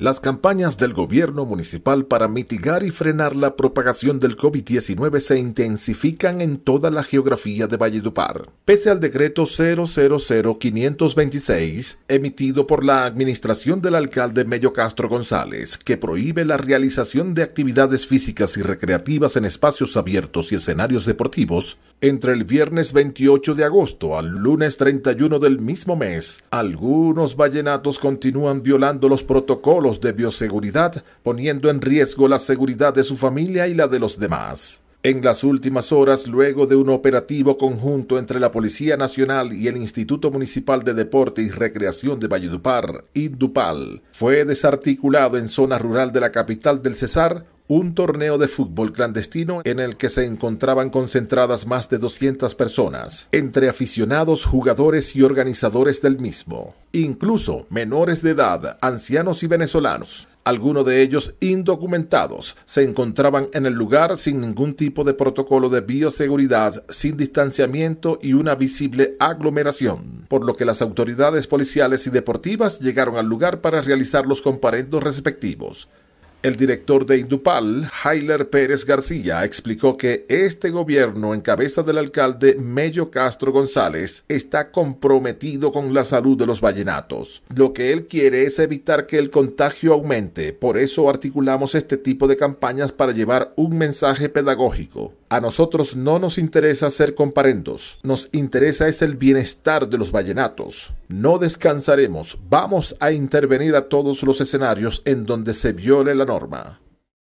Las campañas del gobierno municipal para mitigar y frenar la propagación del COVID-19 se intensifican en toda la geografía de Valledupar. Pese al decreto 000526 emitido por la administración del alcalde Mello Castro González, que prohíbe la realización de actividades físicas y recreativas en espacios abiertos y escenarios deportivos, entre el viernes 28 de agosto al lunes 31 del mismo mes, algunos vallenatos continúan violando los protocolos de bioseguridad, poniendo en riesgo la seguridad de su familia y la de los demás. En las últimas horas, luego de un operativo conjunto entre la Policía Nacional y el Instituto Municipal de Deporte y Recreación de Valledupar, INDUPAL, fue desarticulado en zona rural de la capital del Cesar un torneo de fútbol clandestino en el que se encontraban concentradas más de 200 personas, entre aficionados, jugadores y organizadores del mismo, incluso menores de edad, ancianos y venezolanos. Algunos de ellos indocumentados se encontraban en el lugar sin ningún tipo de protocolo de bioseguridad, sin distanciamiento y una visible aglomeración, por lo que las autoridades policiales y deportivas llegaron al lugar para realizar los comparendos respectivos. El director de Indupal, Jailer Pérez García, explicó que este gobierno en cabeza del alcalde Mello Castro González está comprometido con la salud de los vallenatos. Lo que él quiere es evitar que el contagio aumente, por eso articulamos este tipo de campañas para llevar un mensaje pedagógico. A nosotros no nos interesa ser comparendos, nos interesa es el bienestar de los vallenatos. No descansaremos, vamos a intervenir a todos los escenarios en donde se viole la norma.